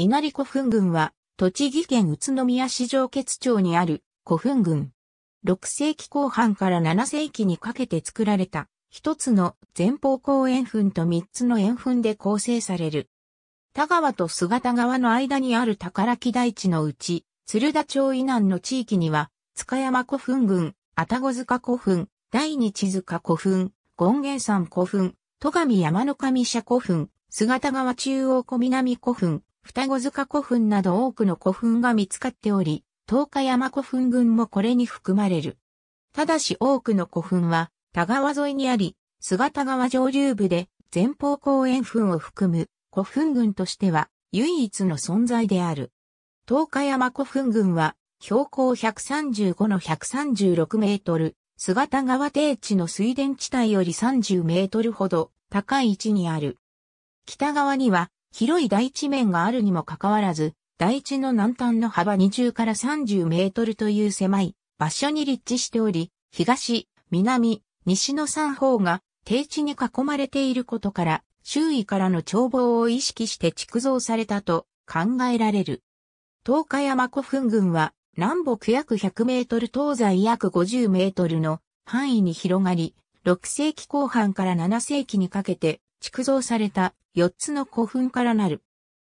稲荷古墳群は、栃木県宇都宮市上結町にある古墳群。6世紀後半から7世紀にかけて作られた、一つの前方後円墳と三つの円墳で構成される。田川と姿川の間にある宝木大地のうち、鶴田町以南の地域には、塚山古墳群、愛宕塚古墳、第二地塚古墳、権現山古墳、戸上山の上社古墳、姿川中央小南古墳、双子塚古墳など多くの古墳が見つかっており、東海山古墳群もこれに含まれる。ただし多くの古墳は、田川沿いにあり、菅田川上流部で前方後円墳を含む古墳群としては唯一の存在である。東海山古墳群は標高135の136メートル、菅田川低地の水田地帯より30メートルほど高い位置にある。北側には広い大地面があるにもかかわらず、大地の南端の幅20から30メートルという狭い場所に立地しており、東、南、西の三方が低地に囲まれていることから、周囲からの眺望を意識して築造されたと考えられる。東海山古墳群は南北約100メートル東西約50メートルの範囲に広がり、6世紀後半から7世紀にかけて築造された4つの古墳からなる。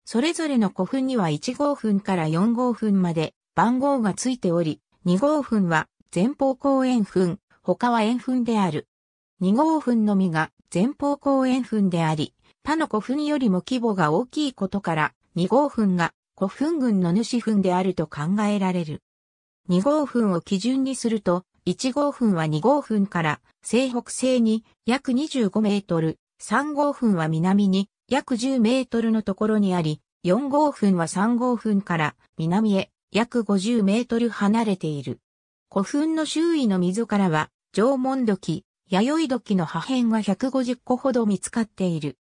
それぞれの古墳には1号墳から4号墳まで番号がついており、2号墳は前方後円墳、他は円墳である。2号墳のみが前方後円墳であり、他の古墳よりも規模が大きいことから、2号墳が古墳群の主墳であると考えられる。2号墳を基準にすると、1号墳は2号墳から西北西に約25メートル、3号墳は南に約10メートルのところにあり、4号墳は3号墳から南へ約50メートル離れている。古墳の周囲の溝からは、縄文土器、弥生土器の破片が150個ほど見つかっている。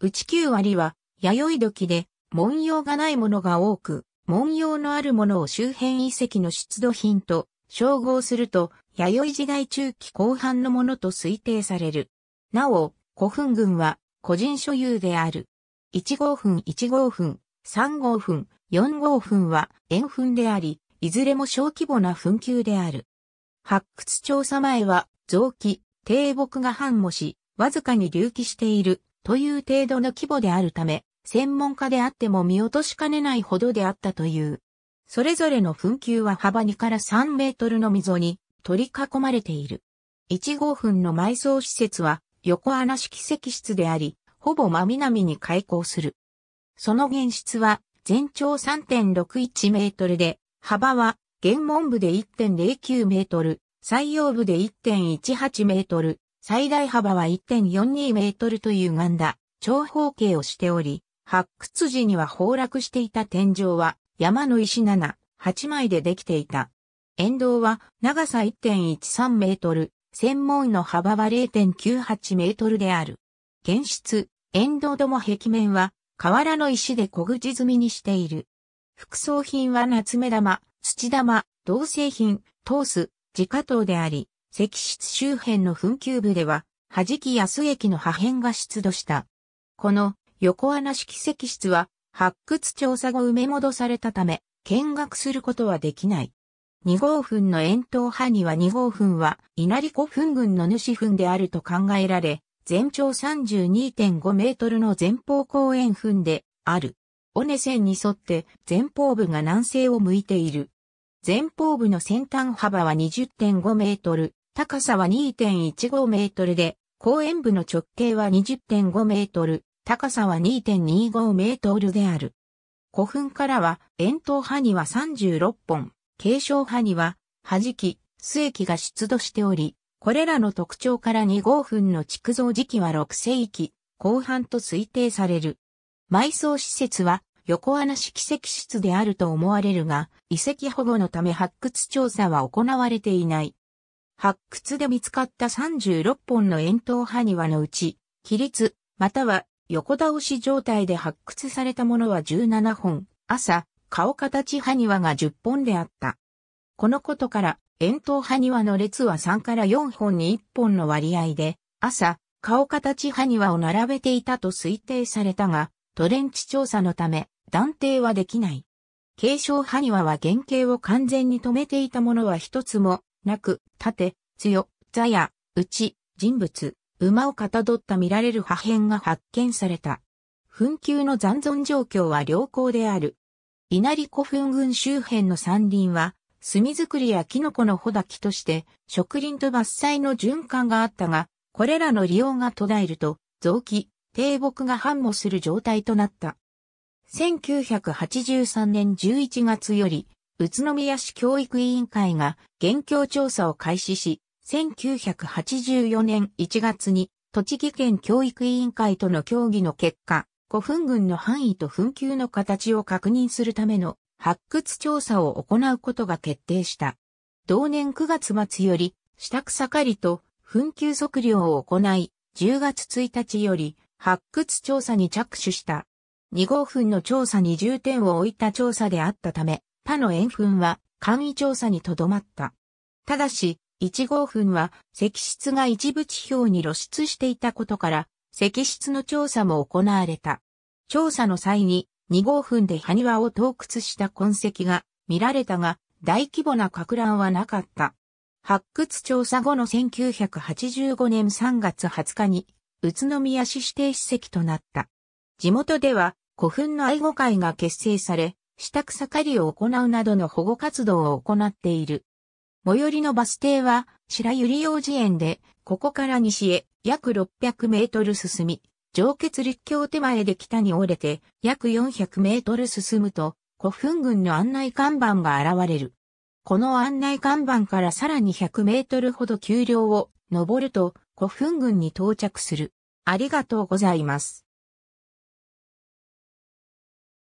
内ち9割は、弥生土器で、文様がないものが多く、文様のあるものを周辺遺跡の出土品と称号すると、弥生時代中期後半のものと推定される。なお、古墳群は個人所有である。1号分1号分、3号分、4号分は円墳であり、いずれも小規模な墳球である。発掘調査前は、臓器、低木が繁茂し、わずかに隆起しているという程度の規模であるため、専門家であっても見落としかねないほどであったという。それぞれの墳球は幅2から3メートルの溝に取り囲まれている。1号墳の埋葬施設は横穴式石室であり、ほぼ真南に開口する。その原室は全長3.61メートルで、幅は玄門部で1.09メートル、採用部で1.18メートル、最大幅は1.42メートルという歪んだ長方形をしており、発掘時には崩落していた天井は山の石7、8枚でできていた。沿道は長さ1.13メートル、専門の幅は0.98メートルである。現室、沿道ども壁面は、瓦の石で小口積みにしている。副葬品は夏目玉、土玉、銅製品、トース、自家刀であり、石室周辺の墳丘部では、弾き安駅の破片が出土した。この横穴式石室は発掘調査後埋め戻されたため、見学することはできない。2号墳の円筒派には2号墳は稲荷古墳群の主墳であると考えられ、全長32.5メートルの前方後円墳である。尾根線に沿って前方部が南西を向いている。前方部の先端幅は20.5メートル、高さは2.15メートルで、後円部の直径は20.5メートル、高さは2.25メートルである。古墳からは、円筒派には36本、継承派には、弾き、末期が出土しており、これらの特徴から2号墳の築造時期は6世紀後半と推定される。埋葬施設は横穴式石室であると思われるが、遺跡保護のため発掘調査は行われていない。発掘で見つかった36本の円筒埴庭のうち、起立、または横倒し状態で発掘されたものは17本、朝、顔形埴輪が10本であった。このことから、円筒埴輪の列は3から4本に1本の割合で、朝、顔形埴輪を並べていたと推定されたが、トレンチ調査のため、断定はできない。継承埴輪は原型を完全に止めていたものは一つも、なく、盾、強、座や、内、人物、馬をかたどった見られる破片が発見された。紛糾の残存状況は良好である。稲荷古墳群周辺の山林は、炭作りやキノコの穂滝きとして、植林と伐採の循環があったが、これらの利用が途絶えると、雑木、低木が繁茂する状態となった。1983年11月より、宇都宮市教育委員会が現況調査を開始し、1984年1月に栃木県教育委員会との協議の結果、古墳群の範囲と墳丘の形を確認するための発掘調査を行うことが決定した。同年9月末より、下草刈りと墳丘測量を行い、10月1日より発掘調査に着手した。2号墳の調査に重点を置いた調査であったため、他の円墳は簡易調査にとどまった。ただし、1号墳は石室が一部地表に露出していたことから、石室の調査も行われた。調査の際に2号墳で埴輪を洞窟した痕跡が見られたが、大規模な拡乱はなかった。発掘調査後の1985年3月20日に、宇都宮市指定史跡となった。地元では古墳の愛護会が結成され、下草刈りを行うなどの保護活動を行っている。最寄りのバス停は白百合幼稚園で、ここから西へ約600メートル進み、上血立教手前で北に折れて、約400メートル進むと、古墳群の案内看板が現れる。この案内看板からさらに100メートルほど丘陵を登ると、古墳群に到着する。ありがとうございます。